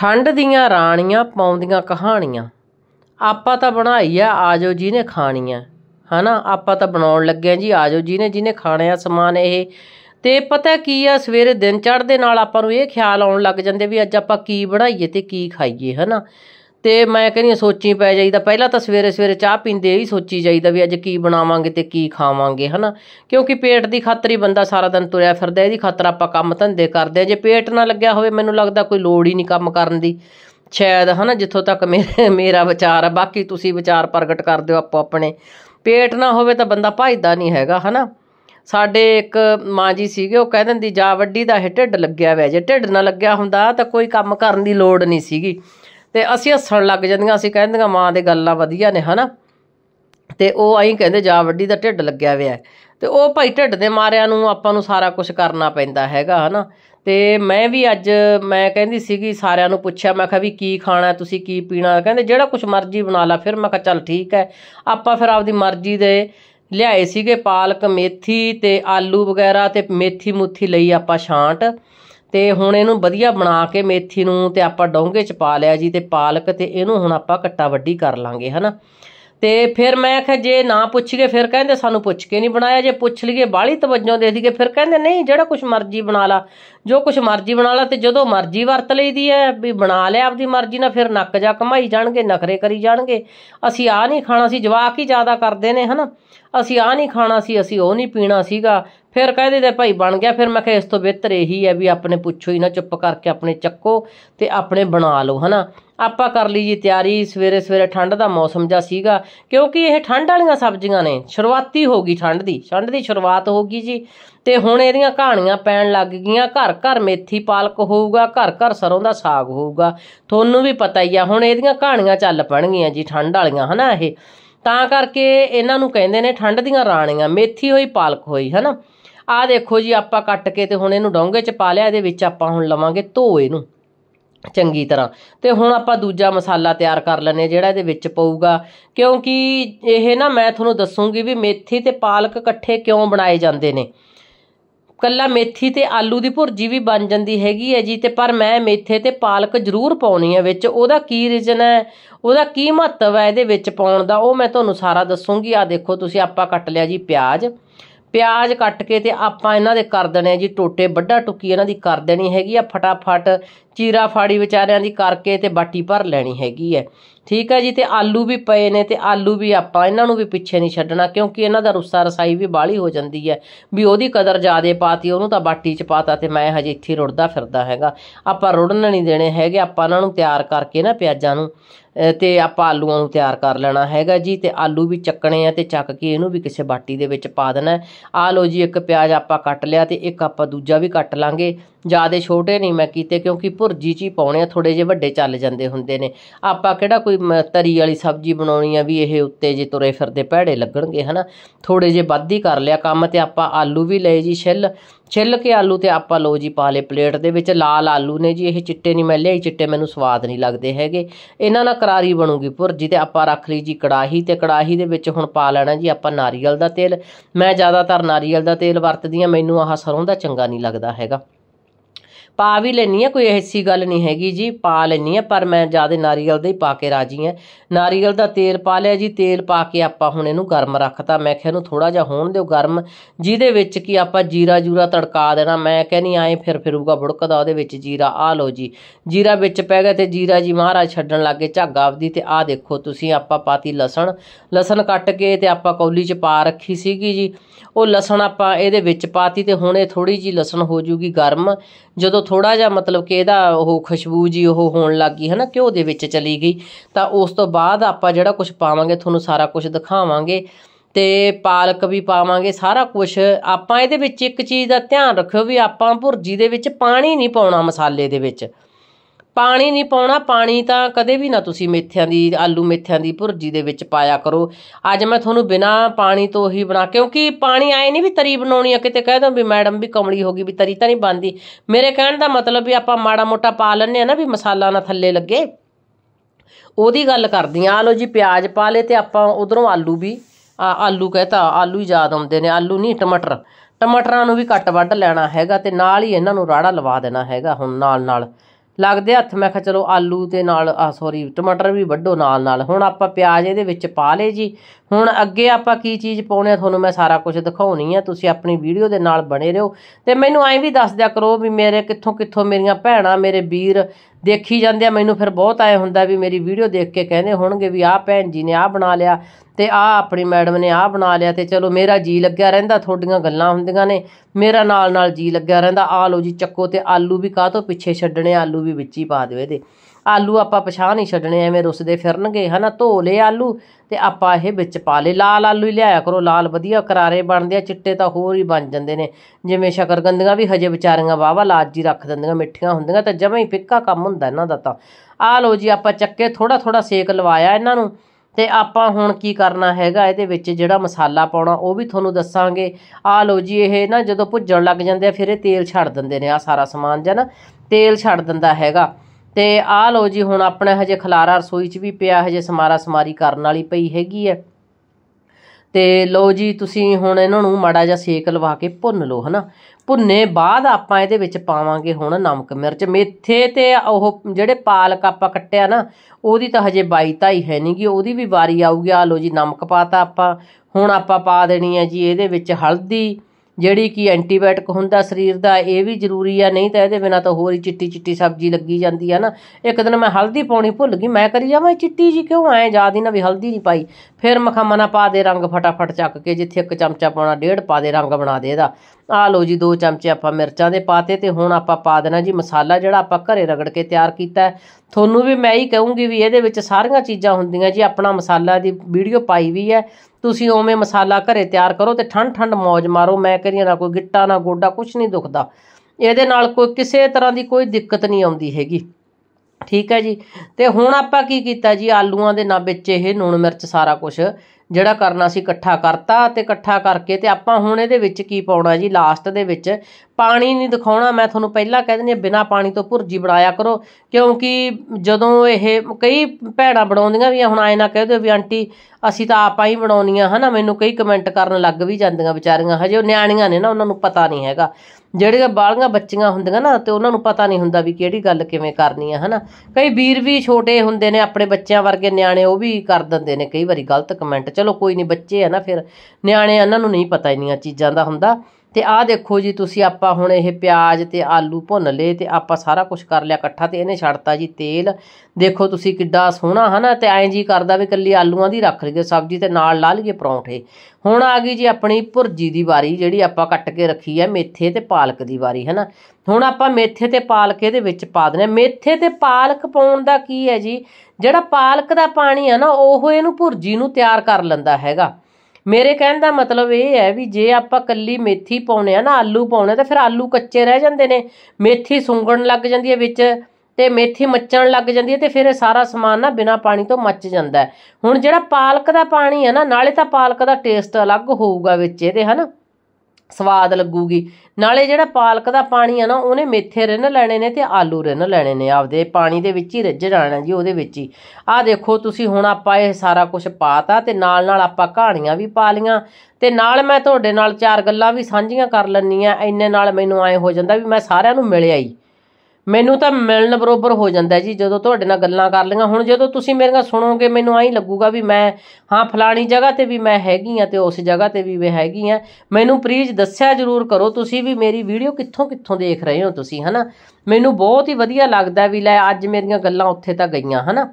ਠੰਡ ਦੀਆਂ ਰਾਣੀਆਂ ਪਾਉਂਦੀਆਂ ਕਹਾਣੀਆਂ ਆਪਾਂ ਤਾਂ ਬਣਾਈ ਆ ਆਜੋ ਜੀ ਨੇ ਖਾਣੀਆਂ ਹਨਾ ਆਪਾਂ ਤਾਂ ਬਣਾਉਣ ਲੱਗੇ ਆ ਜੀ ਆਜੋ ਜੀ ਨੇ ਜਿਹਨੇ ਖਾਣਿਆ ਸਮਾਨ ਇਹ ਤੇ ਪਤਾ ਕੀ ਆ ਸਵੇਰੇ ਦਿਨ ਚੜ੍ਹਦੇ ਨਾਲ ਆਪਾਂ ਨੂੰ ਇਹ ਖਿਆਲ ਆਉਣ ਲੱਗ ਜਾਂਦੇ ਵੀ ਅੱਜ ਆਪਾਂ ਕੀ ਬਣਾਈਏ ਤੇ ਕੀ ਖਾਈਏ ਹਨਾ ਤੇ ਮੈਂ ਕਹਿੰਦੀ ਸੋਚੀ ਪੈ ਜਾਈਦਾ ਪਹਿਲਾਂ ਤਾਂ ਸਵੇਰੇ ਸਵੇਰੇ ਚਾਹ ਪੀਂਦੇ ਹੀ ਸੋਚੀ ਜਾਈਦਾ ਵੀ ਅੱਜ ਕੀ ਬਣਾਵਾਂਗੇ ਤੇ ਕੀ ਖਾਵਾਂਗੇ ਹਨਾ ਕਿਉਂਕਿ ਪੇਟ ਦੀ ਖਾਤਰ ਹੀ ਬੰਦਾ ਸਾਰਾ ਦਿਨ ਤੁਰਿਆ ਫਿਰਦਾ ਇਹਦੀ ਖਾਤਰ ਆਪਾਂ ਕੰਮ ਧੰਦੇ ਕਰਦੇ ਆ ਜੇ ਪੇਟ ਨਾ ਲੱਗਿਆ ਹੋਵੇ ਮੈਨੂੰ ਲੱਗਦਾ ਕੋਈ ਲੋੜ ਹੀ ਨਹੀਂ ਕੰਮ ਕਰਨ ਦੀ ਸ਼ਾਇਦ ਹਨਾ ਜਿੱਥੋਂ ਤੱਕ ਮੇਰਾ ਵਿਚਾਰ ਹੈ ਬਾਕੀ ਤੁਸੀਂ ਵਿਚਾਰ ਪ੍ਰਗਟ ਕਰ ਦਿਓ ਆਪੋ ਆਪਣੇ ਪੇਟ ਨਾ ਹੋਵੇ ਤਾਂ ਬੰਦਾ ਭਜਦਾ ਨਹੀਂ ਹੈਗਾ ਹਨਾ ਸਾਡੇ ਇੱਕ ਮਾਂ ਜੀ ਸੀਗੇ ਉਹ ਕਹਿੰਦੇ ਦੀ ਜਾ ਵੱਡੀ ਦਾ ਇਹ ਢਿੱਡ ਲੱਗਿਆ ਵੈ ਜੇ ਢਿੱਡ ਨਾ ਲੱਗਿਆ ਹੁੰਦਾ ਤਾਂ ਕੋਈ ਕੰਮ ਕਰਨ ਦੀ ਲੋੜ ਨਹੀਂ ਸੀਗੀ ਤੇ ਅਸੀਂ ਹੱਸਣ ਲੱਗ ਜਾਂਦੀਆਂ ਅਸੀਂ ਕਹਿੰਦੀਆਂ ਮਾਂ ਦੇ ਗੱਲਾਂ ਵਧੀਆ ਨੇ ਹਨਾ ਤੇ ਉਹ ਐਂ ਕਹਿੰਦੇ ਜਾ ਵੱਡੀ ਦਾ ਢਿੱਡ ਲੱਗਿਆ ਹੋਇਆ ਤੇ ਉਹ ਭਾਈ ਢਿੱਡ ਦੇ ਮਾਰਿਆਂ ਨੂੰ ਆਪਾਂ ਨੂੰ ਸਾਰਾ ਕੁਝ ਕਰਨਾ ਪੈਂਦਾ ਹੈਗਾ ਹਨਾ ਤੇ ਮੈਂ ਵੀ ਅੱਜ ਮੈਂ ਕਹਿੰਦੀ ਸੀਗੀ ਸਾਰਿਆਂ ਨੂੰ ਪੁੱਛਿਆ ਮੈਂ ਕਿਹਾ ਵੀ ਕੀ ਖਾਣਾ ਤੁਸੀਂ ਕੀ ਪੀਣਾ ਕਹਿੰਦੇ ਜਿਹੜਾ ਕੁਝ ਮਰਜ਼ੀ ਬਣਾ ਲਾ ਫਿਰ ਮੈਂ ਕਿਹਾ ਚੱਲ ਠੀਕ ਹੈ ਆਪਾਂ ਫਿਰ ਆਪਦੀ ਮਰਜ਼ੀ ਦੇ ਲਿਆਏ ਸੀਗੇ ਪਾਲਕ ਮੇਥੀ ਤੇ ਆਲੂ ਵਗੈਰਾ ਤੇ ਮੇਥੀ ਮੁੱਥੀ ਲਈ ਆਪਾਂ ਛਾਂਟ ਤੇ ਹੁਣ ਇਹਨੂੰ ਵਧੀਆ ਬਣਾ ਕੇ ਮੇਥੀ ਨੂੰ ਤੇ ਆਪਾਂ ਡੋਂਗੇ ਚ ਪਾ ਲਿਆ ਜੀ ਤੇ ਪਾਲਕ ਤੇ ਇਹਨੂੰ ਹੁਣ ਆਪਾਂ ਕੱਟਾ ਵੱਡੀ ਕਰ ਲਾਂਗੇ ਹਨਾ ਤੇ ਫਿਰ ਮੈਂ ਕਿਹਾ ਜੇ ਨਾ ਪੁੱਛੀਏ ਫਿਰ ਕਹਿੰਦੇ ਸਾਨੂੰ ਪੁੱਛ ਕੇ ਨਹੀਂ ਬਣਾਇਆ ਜੇ ਪੁੱਛ ਲਈਏ ਬਾਲੀ ਤਵੱਜੋ ਦੇ ਦਈਏ ਫਿਰ ਕਹਿੰਦੇ ਨਹੀਂ ਜਿਹੜਾ ਕੁਝ ਮਰਜ਼ੀ ਬਣਾ ਲਾ ਜੋ ਕੁਝ ਮਰਜ਼ੀ ਬਣਾ ਲਾ ਤੇ ਜਦੋਂ ਮਰਜ਼ੀ ਵਰਤ ਲਈਦੀ ਹੈ ਵੀ ਬਣਾ ਲਿਆ ਆਪਦੀ ਮਰਜ਼ੀ ਨਾਲ ਫਿਰ ਨੱਕ ਜਾ ਕਮਾਈ ਜਾਣਗੇ ਨਖਰੇ ਕਰੀ ਜਾਣਗੇ ਅਸੀਂ ਆ ਨਹੀਂ ਖਾਣਾ ਸੀ ਜਵਾਕ ਹੀ ਜ਼ਿਆਦਾ ਕਰਦੇ ਨੇ ਹਨਾ ਅਸੀਂ ਆ ਨਹੀਂ ਖਾਣਾ ਸੀ ਅਸੀਂ ਉਹ ਨਹੀਂ ਪੀਣਾ ਸੀਗਾ ਫਿਰ ਕਹਦੇ ਤੇ ਭਾਈ ਬਣ ਗਿਆ ਫਿਰ ਮੈਂ ਕਿਹਾ ਇਸ ਤੋਂ ਬਿਹਤਰ ਇਹੀ ਹੈ ਵੀ ਆਪਣੇ ਪੁੱਛੋ ਹੀ ਨਾ ਚੁੱਪ ਕਰਕੇ ਆਪਣੇ ਚੱਕੋ ਤੇ ਆਪਣੇ ਬਣਾ ਲਓ ਹਨਾ ਆਪਾਂ ਕਰ ਲਈ ਜੀ ਤਿਆਰੀ ਸਵੇਰੇ ਸਵੇਰੇ ਠੰਡ ਦਾ ਮੌਸਮ ਜਾਂ ਸੀਗਾ ਕਿਉਂਕਿ ਇਹ ਠੰਡ ਵਾਲੀਆਂ ਸਬਜ਼ੀਆਂ ਨੇ ਸ਼ੁਰੂਆਤੀ ਹੋ ਗਈ ਠੰਡ ਦੀ ਠੰਡ ਦੀ ਸ਼ੁਰੂਆਤ ਹੋ ਗਈ ਜੀ ਤੇ ਹੁਣ ਇਹਦੀਆਂ ਕਹਾਣੀਆਂ ਪੈਣ ਲੱਗ ਗਈਆਂ ਘਰ ਘਰ ਮੇਥੀ ਪਾਲਕ ਹੋਊਗਾ ਘਰ ਘਰ ਸਰੋਂ ਦਾ ਸਾਗ ਹੋਊਗਾ ਤੁਹਾਨੂੰ ਵੀ ਪਤਾ ਹੀ ਆ ਹੁਣ ਇਹਦੀਆਂ ਕਹਾਣੀਆਂ ਚੱਲ ਪਣਗੀਆਂ ਜੀ ਠੰਡ ਵਾਲੀਆਂ ਹਨਾ ਇਹ ਤਾਂ ਕਰਕੇ ਇਹਨਾਂ ਨੂੰ ਕਹਿੰਦੇ ਨੇ ਠੰਡ ਦੀਆਂ ਰਾਣੀਆਂ ਮੇਥੀ ਹੋਈ ਪਾਲਕ ਹੋਈ ਹਨਾ ਆ ਦੇਖੋ ਜੀ ਆਪਾਂ ਕੱਟ ਕੇ ਤੇ ਹੁਣ ਇਹਨੂੰ ਡੋਂਗੇ 'ਚ ਪਾ ਲਿਆ ਇਹਦੇ ਵਿੱਚ ਆਪਾਂ ਹੁਣ ਲਵਾਂਗੇ ਧੋ ਇਹਨੂੰ ਚੰਗੀ ਤਰ੍ਹਾਂ ਤੇ ਹੁਣ ਆਪਾਂ ਦੂਜਾ ਮਸਾਲਾ ਤਿਆਰ ਕਰ ਲੈਨੇ ਜਿਹੜਾ ਇਹਦੇ ਵਿੱਚ ਪਊਗਾ ਕਿਉਂਕਿ ਇਹ ਨਾ ਮੈਂ ਤੁਹਾਨੂੰ ਦੱਸੂਗੀ ਵੀ ਮੇਥੀ ਤੇ ਪਾਲਕ ਇਕੱਠੇ ਕਿਉਂ ਬਣਾਏ ਜਾਂਦੇ ਨੇ ਕੱਲਾ ਮੇਥੀ ਤੇ ਆਲੂ ਦੀ ਭੁਰਜੀ ਵੀ ਬਣ ਜਾਂਦੀ ਹੈਗੀ ਹੈ ਜੀ ਤੇ ਪਰ ਮੈਂ ਮੇਥੇ ਤੇ ਪਾਲਕ ਜ਼ਰੂਰ ਪਾਉਣੀ ਹੈ ਵਿੱਚ ਉਹਦਾ ਕੀ ਰੀਜ਼ਨ ਹੈ ਉਹਦਾ ਕੀ ਮਹੱਤਵ ਹੈ ਇਹਦੇ ਵਿੱਚ ਪਾਉਣ ਦਾ ਉਹ ਮੈਂ ਤੁਹਾਨੂੰ ਸਾਰਾ ਦੱਸੂਗੀ ਆ ਦੇਖੋ ਤੁਸੀਂ ਆਪਾਂ ਕੱਟ ਲਿਆ ਜੀ ਪਿਆਜ਼ ਪਿਆਜ਼ ਕੱਟ ਕੇ ਤੇ ਆਪਾਂ ਇਹਨਾਂ ਦੇ ਕਰ ਦੇਣੇ ਜੀ ਟੋਟੇ ਵੱਡਾ ਟੁੱਕੀ ਇਹਨਾਂ ਦੀ ਕਰ ਦੇਣੀ ਹੈਗੀ ਆ ਫਟਾਫਟ ਚੀਰਾ ਫਾੜੀ ਵਿਚਾਰਿਆਂ ਦੀ ਕਰਕੇ ਤੇ ਬਾਟੀ ਭਰ ਲੈਣੀ ਹੈਗੀ ਹੈ ਠੀਕ ਹੈ ਜੀ ਤੇ ਆਲੂ ਵੀ ਪਏ ਨੇ ਤੇ ਆਲੂ ਵੀ ਆਪਾਂ ਇਹਨਾਂ ਨੂੰ ਵੀ ਪਿੱਛੇ ਨਹੀਂ ਛੱਡਣਾ ਕਿਉਂਕਿ ਇਹਨਾਂ ਦਾ ਰੁੱਸਾ ਰਸਾਈ ਵੀ ਬਾਲੀ ਹੋ ਜਾਂਦੀ ਹੈ ਵੀ ਉਹਦੀ ਕਦਰ ਜ਼ਿਆਦੇ ਪਾਤੀ ਉਹਨੂੰ ਤਾਂ ਬਾਟੀ 'ਚ ਪਾਤਾ ਤੇ ਮੈਂ ਹਜੇ ਇੱਥੇ ਰੁੜਦਾ ਫਿਰਦਾ ਹੈਗਾ ਆਪਾਂ ਰੁੜਨ ਨਹੀਂ ਦੇਣੇ ਹੈਗੇ ਆਪਾਂ ਇਹਨਾਂ ਨੂੰ ਤਿਆਰ ਕਰਕੇ ਨਾ ਪਿਆਜ਼ਾਂ ਨੂੰ ਤੇ ਆਪਾਂ ਆਲੂਆਂ ਨੂੰ ਤਿਆਰ ਕਰ ਲੈਣਾ ਹੈਗਾ ਜੀ ਤੇ ਆਲੂ ਵੀ ਚੱਕਣੇ ਆ ਤੇ ਚੱਕ ਕੇ ਇਹਨੂੰ ਵੀ ਕਿਸੇ ਬਾਟੀ ਦੇ ਵਿੱਚ ਪਾ ਦੇਣਾ ਆ ਲਓ ਜੀ ਇੱਕ ਪਿਆਜ਼ ਆਪਾਂ ਕੱਟ ਲਿਆ ਤੇ ਇੱਕ ਆਪਾਂ ਦੂਜਾ ਵੀ ਕੱਟ ਲਾਂਗੇ ਜਿਆਦੇ ਛੋਟੇ ਨਹੀਂ ਮੈਂ ਕੀਤੇ ਕਿਉਂਕਿ ਭੁਰਜੀ ਚ ਹੀ ਪਾਉਣੇ ਆ ਥੋੜੇ ਜਿਹੇ ਵੱਡੇ ਚੱਲ ਜਾਂਦੇ ਹੁੰਦੇ ਨੇ ਆਪਾਂ ਕਿਹੜਾ ਕੋਈ ਤਰੀ ਵਾਲੀ ਸਬਜ਼ੀ ਬਣਾਉਣੀ ਆ ਵੀ ਇਹ ਉੱਤੇ ਜੇ ਤੁਰੇ ਫਿਰਦੇ ਪੈੜੇ ਲੱਗਣਗੇ ਹਨਾ ਥੋੜੇ ਜਿਹੇ ਵੱਧ ਹੀ ਕਰ ਲਿਆ ਕੰਮ ਤੇ ਆਪਾਂ ਆਲੂ ਵੀ ਲਏ ਜੀ ਛਿੱਲ ਛਿੱਲ ਕੇ ਆਲੂ ਤੇ ਆਪਾਂ ਲੋ ਜੀ ਪਾ ਲੇ ਪਲੇਟ ਦੇ ਵਿੱਚ ਲਾਲ ਆਲੂ ਨੇ ਜੀ ਇਹ ਚਿੱਟੇ ਨਹੀਂ ਮੈਂ ਲਿਆਈ ਚਿੱਟੇ ਮੈਨੂੰ ਸਵਾਦ ਨਹੀਂ ਲੱਗਦੇ ਹੈਗੇ ਇਹਨਾਂ ਨਾਲ ਕਰਾਰੀ ਬਣੂਗੀ ਭੁਰਜੀ ਤੇ ਆਪਾਂ ਰੱਖ ਲਈ ਜੀ ਕੜਾਹੀ ਤੇ ਕੜਾਹੀ ਦੇ ਵਿੱਚ ਹੁਣ ਪਾ ਲੈਣਾ ਜੀ ਆਪਾਂ ਨਾਰੀਅਲ ਦਾ ਤੇਲ ਮੈਂ ਜ਼ਿਆਦਾਤਰ ਨਾਰੀਅਲ ਦਾ ਤੇਲ ਵਰਤਦੀ ਆ ਮੈਨੂੰ ਆਹ ਸਰੋਂ ਦਾ ਚੰਗਾ ਨਹੀਂ ਲੱਗਦਾ ਹੈਗਾ ਪਾ ਵੀ ਲੈਣੀ ਆ ਕੋਈ ਐਸੀ ਗੱਲ ਨਹੀਂ ਹੈਗੀ ਜੀ ਪਾ ਲੈਣੀ ਆ ਪਰ ਮੈਂ ਜ਼ਿਆਦਾ ਨਾਰੀਅਲ ਦਾ ਹੀ ਪਾ ਕੇ ਰਾਜੀ ਆ ਨਾਰੀਅਲ ਦਾ ਤੇਲ ਪਾ ਲਿਆ ਜੀ ਤੇਲ ਪਾ ਕੇ ਆਪਾਂ ਹੁਣ ਇਹਨੂੰ ਗਰਮ ਰੱਖਤਾ ਮੈਂ ਕਿਹਾ ਇਹਨੂੰ ਥੋੜਾ ਜਿਹਾ ਹੋਣ ਦਿਓ ਗਰਮ ਜਿਹਦੇ ਵਿੱਚ ਕੀ ਆਪਾਂ ਜੀਰਾ ਜੂਰਾ ਤੜਕਾ ਦੇਣਾ ਮੈਂ ਕਹਿੰਨੀ ਆਏ ਫਿਰ ਫਿਰੂਗਾ ਬੁੜਕਦਾ ਉਹਦੇ ਵਿੱਚ ਜੀਰਾ ਆ ਲੋ ਜੀ ਜੀਰਾ ਵਿੱਚ ਪੈ ਗਿਆ ਤੇ ਜੀਰਾ ਜੀ ਮਹਾਰਾਜ ਛੱਡਣ ਲੱਗੇ ਝਾਗਾ ਆਪਦੀ ਤੇ ਆ ਦੇਖੋ ਤੁਸੀਂ ਆਪਾਂ ਪਾਤੀ ਲਸਣ ਲਸਣ ਕੱਟ ਕੇ ਤੇ ਆਪਾਂ ਕੌਲੀ 'ਚ ਪਾ ਰੱਖੀ ਸੀਗੀ ਜੀ ਉਹ ਲਸਣ ਆਪਾਂ ਇਹਦੇ ਵਿੱਚ ਪਾਤੀ ਤੇ ਹੁਣ ਇਹ ਥੋੜੀ ਜੀ ਲਸਣ ਹੋ ਜੂਗੀ ਗਰਮ ਜਦੋਂ ਥੋੜਾ ਜਿਹਾ ਮਤਲਬ ਕਿ ਇਹਦਾ ਉਹ ਖੁਸ਼ਬੂ ਜੀ ਉਹ ਹੋਣ ਲੱਗੀ ਹੈ ਨਾ ਘਿਓ ਦੇ ਵਿੱਚ ਚਲੀ ਗਈ ਤਾਂ ਉਸ ਤੋਂ ਬਾਅਦ ਆਪਾਂ ਜਿਹੜਾ ਕੁਝ ਪਾਵਾਂਗੇ ਤੁਹਾਨੂੰ ਸਾਰਾ ਕੁਝ ਦਿਖਾਵਾਂਗੇ ਤੇ ਪਾਲਕ ਵੀ ਪਾਵਾਂਗੇ ਸਾਰਾ ਕੁਝ ਆਪਾਂ ਇਹਦੇ ਵਿੱਚ ਇੱਕ ਚੀਜ਼ ਦਾ ਧਿਆਨ ਰੱਖਿਓ ਵੀ ਆਪਾਂ ਭੁਰਜੀ ਦੇ ਵਿੱਚ ਪਾਣੀ ਨਹੀਂ ਪਾਉਣਾ ਮਸਾਲੇ ਦੇ ਵਿੱਚ ਪਾਣੀ ਨਹੀਂ ਪਾਉਣਾ ਪਾਣੀ ਤਾਂ ਕਦੇ ਵੀ ਨਾ ਤੁਸੀਂ ਮੇਥਿਆਂ ਦੀ ਆਲੂ ਮੇਥਿਆਂ ਦੀ ਭੁਰਜੀ ਦੇ ਵਿੱਚ ਪਾਇਆ ਕਰੋ ਅੱਜ ਮੈਂ ਤੁਹਾਨੂੰ ਬਿਨਾ ਪਾਣੀ ਤੋਂ ਹੀ ਬਣਾ ਕਿਉਂਕਿ ਪਾਣੀ ਆਏ ਨਹੀਂ ਵੀ ਤਰੀ ਬਣਾਉਣੀ ਆ ਕਿਤੇ ਕਹਿ ਦੋ ਵੀ ਮੈਡਮ ਵੀ ਕਮਲੀ ਹੋ ਗਈ ਵੀ ਤਰੀ ਤਾਂ ਨਹੀਂ ਬਣਦੀ ਮੇਰੇ ਕਹਿਣ ਦਾ ਮਤਲਬ ਵੀ ਆਪਾਂ ਮਾੜਾ ਮੋਟਾ ਪਾ ਲੈਣੇ ਆ ਨਾ ਵੀ ਮਸਾਲਾ ਨਾ ਥੱਲੇ ਲੱਗੇ ਉਹਦੀ ਗੱਲ ਕਰਦੀ ਆ ਲੋ ਜੀ ਪਿਆਜ਼ ਪਾ ਲੇ ਤੇ ਆਪਾਂ ਉਧਰੋਂ ਆਲੂ ਵੀ ਆਲੂ ਕਹਤਾ ਆਲੂ ਹੀ ਯਾਦ ਆਉਂਦੇ ਨੇ ਆਲੂ ਨਹੀਂ ਟਮਾਟਰ ਟਮਾਟਰਾਂ ਨੂੰ ਵੀ ਕੱਟ ਵੱਢ ਲੈਣਾ ਹੈਗਾ ਤੇ ਨਾਲ ਹੀ ਇਹਨਾਂ ਨੂੰ ਰਾੜਾ ਲਵਾ ਦੇਣਾ ਹੈਗਾ ਹੁਣ ਨਾਲ ਨਾਲ ਲੱਗਦੇ ਹੱਥ ਮੈਂ ਕਿਹਾ ਚਲੋ ਆਲੂ ਤੇ ਨਾਲ ਆ ਸੌਰੀ ਟਮਾਟਰ ਵੀ ਵੱਡੋ ਨਾਲ ਨਾਲ ਹੁਣ ਆਪਾਂ ਪਿਆਜ਼ ਇਹਦੇ ਵਿੱਚ ਪਾ ਲੇ ਜੀ ਹੁਣ ਅੱਗੇ ਆਪਾਂ ਕੀ ਚੀਜ਼ ਪਾਉਣੀ ਆ ਤੁਹਾਨੂੰ ਮੈਂ ਸਾਰਾ ਕੁਝ ਦਿਖਾਉਣੀ ਆ ਤੁਸੀਂ ਆਪਣੀ ਵੀਡੀਓ ਦੇ ਨਾਲ ਬਣੇ ਰਹੋ ਤੇ ਮੈਨੂੰ ਐਂ ਵੀ ਦੱਸ ਦਿਆ ਕਰੋ ਵੀ ਮੇਰੇ ਕਿੱਥੋਂ ਕਿੱਥੋਂ ਮੇਰੀਆਂ ਭੈਣਾਂ ਮੇਰੇ ਵੀਰ ਦੇਖੀ ਜਾਂਦੇ ਆ ਮੈਨੂੰ ਫਿਰ ਬਹੁਤ ਆਏ ਹੁੰਦਾ ਵੀ ਮੇਰੀ ਵੀਡੀਓ ਦੇਖ ਕੇ ਕਹਿੰਦੇ ਹੋਣਗੇ ਵੀ ਆਹ ਭੈਣ ਜੀ ਨੇ ਆਹ ਬਣਾ ਲਿਆ ਤੇ ਆਹ ਆਪਣੀ ਮੈਡਮ ਨੇ ਆਹ ਬਣਾ ਲਿਆ ਤੇ ਚਲੋ ਮੇਰਾ ਜੀ ਲੱਗਿਆ ਰਹਿੰਦਾ ਤੁਹਾਡੀਆਂ ਗੱਲਾਂ ਹੁੰਦੀਆਂ ਨੇ ਮੇਰਾ ਨਾਲ ਨਾਲ ਜੀ ਲੱਗਿਆ ਰਹਿੰਦਾ ਆ ਲੋ ਜੀ ਚੱਕੋ ਤੇ ਆਲੂ ਵੀ ਕਾਹ ਤੋਂ ਪਿੱਛੇ ਛੱਡਣੇ ਆਲੂ ਵੀ ਵਿੱਚ ਹੀ ਪਾ ਦਿਓ ਇਹਦੇ ਆਲੂ ਆਪਾਂ ਪਛਾਹ ਨਹੀਂ ਛੱਡਣੇ ਐਵੇਂ ਰੁੱਸਦੇ ਫਿਰਨਗੇ ਹਨਾ ਧੋ ਲਏ ਆਲੂ ਤੇ ਆਪਾਂ ਇਹ ਵਿੱਚ ਪਾ ਲੇ ਲਾਲ ਆਲੂ ਹੀ ਲਿਆਇਆ ਕਰੋ ਲਾਲ ਵਧੀਆ ਕਰਾਰੇ ਬਣਦੇ ਆ ਚਿੱਟੇ ਤਾਂ ਹੋਰ ਹੀ ਬਣ ਜਾਂਦੇ ਨੇ ਜਿਵੇਂ ਸ਼ਕਰਗੰਦੀਆਂ ਵੀ ਹਜੇ ਵਿਚਾਰੀਆਂ ਵਾਵਾ ਲਾਜੀ ਰੱਖ ਦਿੰਦੀਆਂ ਮਿੱਠੀਆਂ ਹੁੰਦੀਆਂ ਤਾਂ ਜਮੇ ਹੀ ਫਿੱਕਾ ਕੰਮ ਹੁੰਦਾ ਇਹਨਾਂ ਦਾ ਤਾਂ ਆਹ ਲੋ ਜੀ ਆਪਾਂ ਚੱਕੇ ਥੋੜਾ ਥੋੜਾ ਸੇਕ ਲਵਾਇਆ ਇਹਨਾਂ ਨੂੰ ਤੇ ਆਪਾਂ ਹੁਣ ਕੀ ਕਰਨਾ ਹੈਗਾ ਇਹਦੇ ਵਿੱਚ ਜਿਹੜਾ ਮਸਾਲਾ ਪਾਉਣਾ ਉਹ ਵੀ ਤੁਹਾਨੂੰ ਦੱਸਾਂਗੇ ਆ ਲੋ ਜੀ ਇਹ ਨਾ ਜਦੋਂ ਭੁੱਜਣ ਲੱਗ ਜਾਂਦੇ ਆ ਫਿਰ ਇਹ ਤੇਲ ਛੱਡ ਦਿੰਦੇ ਨੇ ਆ ਸਾਰਾ ਸਮਾਨ ਜਨ ਤੇਲ ਛੱਡ ਦਿੰਦਾ ਹੈਗਾ ਤੇ ਆਹ ਲਓ ਜੀ ਹੁਣ ਆਪਣਾ ਹਜੇ ਖਲਾਰਾ ਰਸੋਈ 'ਚ ਵੀ ਪਿਆ ਹਜੇ ਸਮਾਰਾ ਸਮਾਰੀ ਕਰਨ ਵਾਲੀ ਪਈ ਹੈਗੀ ਹੈ ਤੇ ਲਓ ਜੀ ਤੁਸੀਂ ਹੁਣ ਇਹਨਾਂ ਨੂੰ ਮਾੜਾ ਜਿਹਾ ਸੇਕ ਲਵਾ ਕੇ ਭੁੰਨ ਲਓ ਹਨਾ ਭੁੰਨੇ ਬਾਅਦ ਆਪਾਂ ਇਹਦੇ ਵਿੱਚ ਪਾਵਾਂਗੇ ਹੁਣ ਨਮਕ ਮਿਰਚ ਮੇਥੇ ਤੇ ਉਹ ਜਿਹੜੇ ਪਾਲਕ ਆਪਾਂ ਕੱਟਿਆ ਨਾ ਉਹਦੀ ਤਾਂ ਹਜੇ ਬਾਈ ਤਾਈ ਹੈ ਨਹੀਂਗੀ ਉਹਦੀ ਵੀ ਵਾਰੀ ਆਊਗੀ ਆ ਲਓ ਜੀ ਨਮਕ ਪਾਤਾ ਆਪਾਂ ਹੁਣ ਆਪਾਂ ਪਾ ਦੇਣੀ ਹੈ ਜੀ ਇਹਦੇ ਵਿੱਚ ਹਲਦੀ ਜਿਹੜੀ ਕਿ ਐਂਟੀਬਾਇਓਟਿਕ ਹੁੰਦਾ ਸਰੀਰ ਦਾ ਇਹ ਵੀ ਜ਼ਰੂਰੀ ਆ ਨਹੀਂ ਤਾਂ ਇਹਦੇ ਬਿਨਾ ਤਾਂ ਹੋਰ ਹੀ ਚਿੱਟੀ ਚਿੱਟੀ ਸਬਜ਼ੀ ਲੱਗੀ ਜਾਂਦੀ ਆ ਨਾ ਇੱਕ ਦਿਨ ਮੈਂ ਹਲਦੀ ਪਾਉਣੀ ਭੁੱਲ ਗਈ ਮੈਂ ਕਰੀ ਜਾਵਾਂ ਚਿੱਟੀ ਜੀ ਕਿਉਂ ਐ ਯਾਦ ਨਾ ਵੀ ਹਲਦੀ ਨਹੀਂ ਪਾਈ ਫਿਰ ਮਖਾ ਨਾ ਪਾ ਦੇ ਰੰਗ ਫਟਾਫਟ ਚੱਕ ਕੇ ਜਿੱਥੇ ਇੱਕ ਚਮਚਾ ਪਾਉਣਾ ਡੇਢ ਪਾ ਦੇ ਰੰਗ ਬਣਾ ਦੇ ਇਹਦਾ ਆ ਲੋ ਜੀ ਦੋ ਚਮਚੇ ਆਪਾਂ ਮਿਰਚਾਂ ਦੇ ਪਾਤੇ ਤੇ ਹੁਣ ਆਪਾਂ ਪਾ ਦੇਣਾ ਜੀ ਮਸਾਲਾ ਜਿਹੜਾ ਆਪਾਂ ਘਰੇ ਰਗੜ ਕੇ ਤਿਆਰ ਕੀਤਾ ਹੈ ਤੁਹਾਨੂੰ ਵੀ ਮੈਂ ਹੀ ਕਹੂੰਗੀ ਵੀ ਇਹਦੇ ਵਿੱਚ ਸਾਰੀਆਂ ਚੀਜ਼ਾਂ ਹੁੰਦੀਆਂ ਜੀ ਆਪਣਾ ਮਸਾਲਾ ਦੀ ਵੀਡੀਓ ਪਾਈ ਵੀ ਹੈ ਤੁਸੀਂ ਉਵੇਂ ਮਸਾਲਾ ਘਰੇ ਤਿਆਰ ਕਰੋ ਤੇ ਠੰਡ ਠੰਡ ਮौज ਮਾਰੋ ਮੈਂ ਕਹਿੰਦੀ ਨਾ ਕੋਈ ਗਿੱਟਾ ਨਾ ਗੋਡਾ ਕੁਝ ਨਹੀਂ ਦੁਖਦਾ ਇਹਦੇ ਨਾਲ ਕੋਈ ਕਿਸੇ ਤਰ੍ਹਾਂ ਦੀ ਕੋਈ ਦਿੱਕਤ ਨਹੀਂ ਆਉਂਦੀ ਹੈਗੀ ਠੀਕ ਹੈ ਜੀ ਤੇ ਹੁਣ ਆਪਾਂ ਕੀ ਕੀਤਾ ਜੀ ਆਲੂਆਂ ਦੇ ਨਾਲ ਵਿੱਚ ਇਹ ਨੂਣ ਮਿਰਚ ਸਾਰਾ ਕੁਝ ਜਿਹੜਾ ਕਰਨਾ ਸੀ ਇਕੱਠਾ ਕਰਤਾ ਤੇ ਇਕੱਠਾ ਕਰਕੇ ਤੇ ਆਪਾਂ ਹੁਣ ਇਹਦੇ ਵਿੱਚ ਕੀ ਪਾਉਣਾ ਜੀ ਲਾਸਟ ਦੇ ਵਿੱਚ ਪਾਣੀ ਨਹੀਂ ਦਿਖਾਉਣਾ ਮੈਂ ਤੁਹਾਨੂੰ ਪਹਿਲਾਂ ਕਹਿ ਦਿੰਦੀ ਬਿਨਾ ਪਾਣੀ ਤੋਂ ਭੁਰਜੀ ਬਣਾਇਆ ਕਰੋ ਕਿਉਂਕਿ ਜਦੋਂ ਇਹ ਕਈ ਭੈੜਾ ਬਣਾਉਂਦੀਆਂ ਵੀ ਹੁਣ ਆਏ ਨਾ ਕਹਦੇ ਵੀ ਆਂਟੀ ਅਸੀਂ ਤਾਂ ਆਪਾਂ ਹੀ ਬਣਾਉਣੀਆਂ ਹਨਾ ਮੈਨੂੰ ਕਈ ਕਮੈਂਟ ਕਰਨ ਲੱਗ ਵੀ ਜਾਂਦੀਆਂ ਵਿਚਾਰੀਆਂ ਹਜੇ ਉਹ ਨਿਆਣੀਆਂ ਨੇ ਨਾ ਉਹਨਾਂ ਨੂੰ ਪਤਾ ਨਹੀਂ ਹੈਗਾ ਜਿਹੜੀਆਂ ਬਾਲੀਆਂ ਬੱਚੀਆਂ ਹੁੰਦੀਆਂ ਨਾ ਤੇ ਉਹਨਾਂ ਨੂੰ ਪਤਾ ਨਹੀਂ ਹੁੰਦਾ ਵੀ ਕਿਹੜੀ ਗੱਲ ਕਿਵੇਂ ਕਰਨੀ ਆ ਹਨਾ ਕਈ ਵੀਰ ਵੀ ਛੋਟੇ ਹੁੰਦੇ ਨੇ ਆਪਣੇ ਬੱਚਿਆਂ ਵਰਗੇ ਨਿਆਣੇ ਉਹ ਵੀ ਕਰ ਦਿੰਦੇ ਨੇ ਕਈ ਵਾਰੀ ਗਲਤ ਕਮੈਂਟ ਚਲੋ ਕੋਈ ਨਹੀਂ ਬੱਚੇ ਆ ਨਾ ਫਿਰ ਨਿਆਣੇ ਇਹਨਾਂ ਨੂੰ ਨਹੀਂ ਪਤਾ ਇੰਨੀਆਂ ਚੀਜ਼ਾਂ ਦਾ ਹੁੰਦਾ ਤੇ ਆਹ ਦੇਖੋ ਜੀ ਤੁਸੀਂ ਆਪਾਂ ਹੁਣ ਇਹ ਪਿਆਜ਼ ਤੇ ਆਲੂ ਭੁੰਨ ਲਏ ਤੇ ਆਪਾਂ ਸਾਰਾ ਕੁਝ ਕਰ ਲਿਆ ਇਕੱਠਾ ਤੇ ਇਹਨੇ ਛੱਡਤਾ ਜੀ ਤੇਲ ਦੇਖੋ ਤੁਸੀਂ ਕਿੱਡਾ ਸੋਹਣਾ ਹਨਾ ਤੇ ਐਂ ਜੀ ਕਰਦਾ ਵੀ ਕੱਲੀ ਆਲੂਆਂ ਦੀ ਰੱਖ ਲਈਏ ਸਬਜ਼ੀ ਤੇ ਨਾਲ ਲਾ ਲਈਏ ਪਰੌਂਠੇ ਹੁਣ ਆ ਗਈ ਜੀ ਆਪਣੀ ਭੁਰਜੀ ਦੀ ਵਾਰੀ ਜਿਹੜੀ ਆਪਾਂ ਕੱਟ ਕੇ ਰੱਖੀ ਹੈ ਮੇਥੇ ਤੇ ਪਾਲਕ ਦੀ ਵਾਰੀ ਹਨਾ ਹੁਣ ਆਪਾਂ ਮੇਥੇ ਤੇ ਪਾਲਕ ਇਹਦੇ ਵਿੱਚ ਪਾ ਦਨੇ ਮੇਥੇ ਤੇ ਪਾਲਕ ਪਾਉਣ ਦਾ ਕੀ ਹੈ ਜੀ ਜਿਹੜਾ ਪਾਲਕ ਦਾ ਪਾਣੀ ਹੈ ਨਾ ਉਹ ਇਹਨੂੰ ਭੁਰਜੀ ਨੂੰ ਤਿਆਰ ਕਰ ਲੈਂਦਾ ਹੈਗਾ ਮੇਰੇ ਕਹਿਣ ਦਾ ਮਤਲਬ ਇਹ ਹੈ ਵੀ ਜੇ ਆਪਾਂ ਕੱਲੀ ਮੇਥੀ ਪਾਉਣੇ ਆ ਨਾ ਆਲੂ ਪਾਉਣੇ ਤਾਂ ਫਿਰ ਆਲੂ ਕੱਚੇ ਰਹਿ ਜਾਂਦੇ ਨੇ ਮੇਥੀ ਸੁੰਗਣ ਲੱਗ ਜਾਂਦੀ ਹੈ ਵਿੱਚ ਤੇ ਮੇਥੀ ਮੱਚਣ ਲੱਗ ਜਾਂਦੀ ਹੈ ਤੇ ਫਿਰ ਇਹ ਸਾਰਾ ਸਮਾਨ ਨਾ ਬਿਨਾ ਪਾਣੀ ਤੋਂ ਮੱਚ ਜਾਂਦਾ ਹੁਣ ਜਿਹੜਾ ਪਾਲਕ ਦਾ ਪਾਣੀ ਹੈ ਨਾ ਨਾਲੇ ਤਾਂ ਪਾਲਕ ਦਾ ਟੇਸਟ ਅਲੱਗ ਹੋਊਗਾ ਵਿੱਚ ਇਹਦੇ ਹਨਾ ਸਵਾਦ ਲੱਗੂਗੀ ਨਾਲੇ ਜਿਹੜਾ ਪਾਲਕ ਦਾ ਪਾਣੀ ਆ ਨਾ ਉਹਨੇ ਮੇਥੇ ਰਿੰਨ ਲੈਣੇ ਨੇ ਤੇ ਆਲੂ ਰਿੰਨ ਲੈਣੇ ਨੇ ਆਪਦੇ ਪਾਣੀ ਦੇ ਵਿੱਚ ਹੀ ਰਿੱਝ ਜਾਣਾ ਜੀ ਉਹਦੇ ਵਿੱਚ ਹੀ ਆਹ ਦੇਖੋ ਤੁਸੀਂ ਹੁਣ ਆਪਾਂ ਇਹ ਸਾਰਾ ਕੁਝ ਪਾਤਾ ਤੇ ਨਾਲ ਨਾਲ ਆਪਾਂ ਕਹਾਣੀਆਂ ਵੀ ਪਾ ਲੀਆਂ ਤੇ ਨਾਲ ਮੈਂ ਤੁਹਾਡੇ ਨਾਲ ਚਾਰ ਗੱਲਾਂ ਵੀ ਸਾਂਝੀਆਂ ਕਰ ਲੈਣੀ ਆ ਇੰਨੇ ਨਾਲ ਮੈਨੂੰ ਐ ਹੋ ਜਾਂਦਾ ਵੀ ਮੈਂ ਸਾਰਿਆਂ ਨੂੰ ਮਿਲਿਆ ਹੀ ਮੈਨੂੰ ਤਾਂ ਮਿਲਣ ਬਰੋਬਰ ਹੋ ਜਾਂਦਾ ਜੀ ਜਦੋਂ ਤੁਹਾਡੇ ਨਾਲ ਗੱਲਾਂ ਕਰ ਲਈਆਂ ਹੁਣ ਜਦੋਂ ਤੁਸੀਂ ਮੇਰੀਆਂ ਸੁਣੋਗੇ ਮੈਨੂੰ ਐਂ ਲੱਗੂਗਾ ਵੀ ਮੈਂ ਹਾਂ ਫਲਾਣੀ ਜਗ੍ਹਾ ਤੇ ਵੀ ਮੈਂ ਹੈਗੀ ਆ ਤੇ ਉਸ ਜਗ੍ਹਾ ਤੇ ਵੀ ਮੈਂ ਹੈਗੀ ਆ ਮੈਨੂੰ ਪਲੀਜ਼ ਦੱਸਿਆ ਜ਼ਰੂਰ ਕਰੋ ਤੁਸੀਂ ਵੀ ਮੇਰੀ ਵੀਡੀਓ ਕਿੱਥੋਂ ਕਿੱਥੋਂ ਦੇਖ ਰਹੇ ਹੋ ਤੁਸੀਂ ਹਨਾ ਮੈਨੂੰ ਬਹੁਤ ਹੀ ਵਧੀਆ ਲੱਗਦਾ ਵੀ ਲੈ ਅੱਜ ਮੇਰੀਆਂ ਗੱਲਾਂ ਉੱਥੇ ਤਾਂ ਗਈਆਂ ਹਨਾ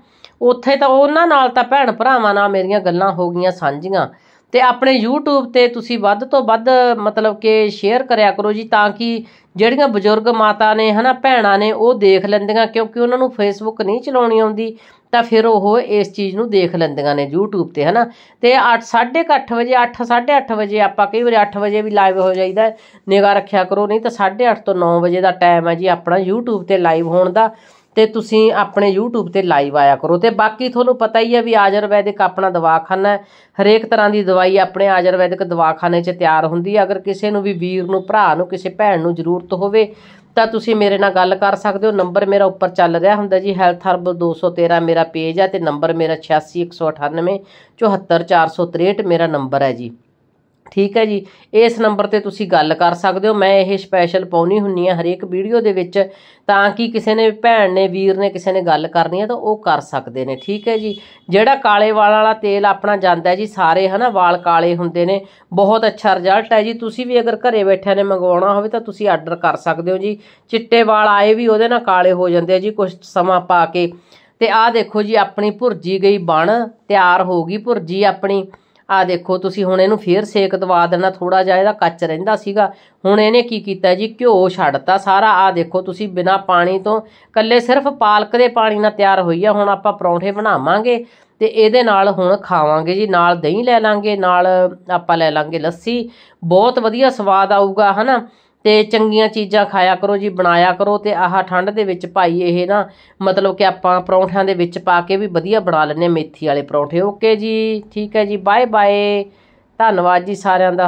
ਉੱਥੇ ਤਾਂ ਉਹਨਾਂ ਨਾਲ ਤਾਂ ਭੈਣ ਭਰਾਵਾਂ ਨਾਲ ਮੇਰੀਆਂ ਗੱਲਾਂ ਹੋ ਗਈਆਂ ਸਾਂਝੀਆਂ ਤੇ ਆਪਣੇ YouTube ਤੇ ਤੁਸੀਂ ਵੱਧ ਤੋਂ ਵੱਧ ਮਤਲਬ ਕਿ ਸ਼ੇਅਰ ਕਰਿਆ ਕਰੋ ਜੀ ਤਾਂ ਕਿ ਜਿਹੜੀਆਂ ਬਜ਼ੁਰਗ ਮਾਤਾ ਨੇ ਹਨਾ ਭੈਣਾਂ ਨੇ ਉਹ ਦੇਖ ਲੈਂਦੀਆਂ ਕਿਉਂਕਿ ਉਹਨਾਂ ਨੂੰ ਫੇਸਬੁੱਕ ਨਹੀਂ ਚਲਾਉਣੀ ਆਉਂਦੀ ਤਾਂ ਫਿਰ ਉਹ ਇਸ ਚੀਜ਼ ਨੂੰ ਦੇਖ ਲੈਂਦੀਆਂ ਨੇ YouTube ਤੇ ਹਨਾ ਤੇ 8:30 ਵਜੇ 8 8:30 ਵਜੇ ਆਪਾਂ ਕਈ ਵਾਰ 8 ਵਜੇ ਵੀ ਲਾਈਵ ਹੋ ਜਾਈਦਾ ਨਿਗਾ ਰੱਖਿਆ ਕਰੋ ਨਹੀਂ ਤਾਂ 8:30 ਤੋਂ 9 ਵਜੇ ਦਾ ਟਾਈਮ ਹੈ ਜੀ ਆਪਣਾ YouTube ਤੇ ਲਾਈਵ ਹੋਣ ਦਾ ਤੇ ਤੁਸੀਂ ਆਪਣੇ YouTube ਤੇ ਲਾਈਵ ਆਇਆ ਕਰੋ ਤੇ ਬਾਕੀ ਤੁਹਾਨੂੰ ਪਤਾ ਹੀ ਹੈ ਵੀ ਆਯੁਰਵੈਦਿਕ ਆਪਣਾ ਦਵਾਖਾਨਾ ਹੈ ਹਰੇਕ ਤਰ੍ਹਾਂ ਦੀ ਦਵਾਈ ਆਪਣੇ ਆਯੁਰਵੈਦਿਕ ਦਵਾਖਾਨੇ 'ਚ ਤਿਆਰ ਹੁੰਦੀ ਹੈ ਅਗਰ ਕਿਸੇ ਨੂੰ ਵੀ ਵੀਰ ਨੂੰ ਭਰਾ ਨੂੰ ਕਿਸੇ ਭੈਣ ਨੂੰ ਜ਼ਰੂਰਤ ਹੋਵੇ ਤਾਂ ਤੁਸੀਂ ਮੇਰੇ ਨਾਲ ਗੱਲ ਕਰ ਸਕਦੇ ਹੋ ਨੰਬਰ ਮੇਰਾ ਉੱਪਰ ਚੱਲ ਰਿਹਾ ਹੁੰਦਾ ਜੀ ਹੈਲਥ ਹਰਬ 213 ਮੇਰਾ ਪੇਜ ਹੈ ਤੇ ਨੰਬਰ ਮੇਰਾ 74463 ਮੇਰਾ ਨੰਬਰ ਹੈ ਜੀ ਠੀਕ ਹੈ ਜੀ ਇਸ ਨੰਬਰ ਤੇ ਤੁਸੀਂ ਗੱਲ ਕਰ ਸਕਦੇ ਹੋ ਮੈਂ ਇਹ ਸਪੈਸ਼ਲ ਪਾਉਣੀ ਹੁੰਨੀ ਆ ਹਰੇਕ ਵੀਡੀਓ ਦੇ ਵਿੱਚ ਤਾਂ ਕਿ ਕਿਸੇ ਨੇ ਭੈਣ ਨੇ ਵੀਰ ਨੇ ਕਿਸੇ ਨੇ ਗੱਲ ਕਰਨੀ ਹੈ ਤਾਂ ਉਹ ਕਰ ਸਕਦੇ ਨੇ ਠੀਕ ਹੈ ਜੀ ਜਿਹੜਾ ਕਾਲੇ ਵਾਲਾ ਵਾਲਾ ਤੇਲ ਆਪਣਾ ਜਾਂਦਾ ਜੀ ਸਾਰੇ ਹਨਾ ਵਾਲ ਕਾਲੇ ਹੁੰਦੇ ਨੇ ਬਹੁਤ ਅੱਛਾ ਰਿਜ਼ਲਟ ਹੈ ਜੀ ਤੁਸੀਂ ਵੀ ਅਗਰ ਘਰੇ ਬੈਠਿਆਂ ਨੇ ਮੰਗਵਾਉਣਾ ਹੋਵੇ ਤਾਂ ਤੁਸੀਂ ਆਰਡਰ ਕਰ ਸਕਦੇ ਹੋ ਜੀ ਚਿੱਟੇ ਵਾਲ ਆਏ ਵੀ ਉਹਦੇ ਨਾਲ ਕਾਲੇ ਹੋ ਜਾਂਦੇ ਆ ਜੀ ਕੁਝ ਸਮਾਂ ਪਾ ਕੇ ਤੇ ਆਹ ਦੇਖੋ ਜੀ ਆਪਣੀ ਭੁਰਜੀ ਗਈ ਬਣ ਤਿਆਰ ਹੋ ਗਈ ਭੁਰਜੀ ਆਪਣੀ ਆ ਦੇਖੋ ਤੁਸੀਂ ਹੁਣ ਇਹਨੂੰ ਫੇਰ ਸੇਕ ਦਵਾ ਦੇਣਾ ਥੋੜਾ ਜਿਹਾ ਇਹਦਾ ਕੱਚ ਰਹਿੰਦਾ ਸੀਗਾ ਹੁਣ ਇਹਨੇ ਕੀ ਕੀਤਾ ਜੀ ਘਿਓ ਛੱਡਤਾ ਸਾਰਾ ਆ ਦੇਖੋ ਤੁਸੀਂ ਬਿਨਾ ਪਾਣੀ ਤੋਂ ਕੱਲੇ ਸਿਰਫ ਪਾਲਕ ਦੇ ਪਾਣੀ ਨਾਲ ਤਿਆਰ ਹੋਈ ਆ ਹੁਣ ਆਪਾਂ ਪਰੌਂਠੇ ਬਣਾਵਾਂਗੇ ਤੇ ਇਹਦੇ ਨਾਲ ਹੁਣ ਖਾਵਾਂਗੇ ਜੀ ਨਾਲ ਦਹੀਂ ਲੈ ਲਾਂਗੇ ਨਾਲ ਆਪਾਂ ਲੈ ਲਾਂਗੇ ਲੱਸੀ ਬਹੁਤ ਵਧੀਆ ਸਵਾਦ ਆਊਗਾ ਹਨਾ ਤੇ ਚੰਗੀਆਂ ਚੀਜ਼ਾਂ ਖਾਇਆ ਕਰੋ ਜੀ ਬਣਾਇਆ ਕਰੋ ਤੇ ਆਹ ਠੰਡ ਦੇ ਵਿੱਚ ਭਾਈ ਇਹ ਨਾ ਮਤਲਬ ਕਿ ਆਪਾਂ ਪਰੌਂਠਿਆਂ ਦੇ ਵਿੱਚ ਪਾ ਕੇ ਵੀ ਵਧੀਆ ਬਣਾ ਲੈਂਦੇ ਮੇਥੀ ਵਾਲੇ ਪਰੌਂਠੇ ਓਕੇ ਜੀ ਠੀਕ ਹੈ ਜੀ ਬਾਏ ਬਾਏ ਧੰਨਵਾਦ ਜੀ ਸਾਰਿਆਂ ਦਾ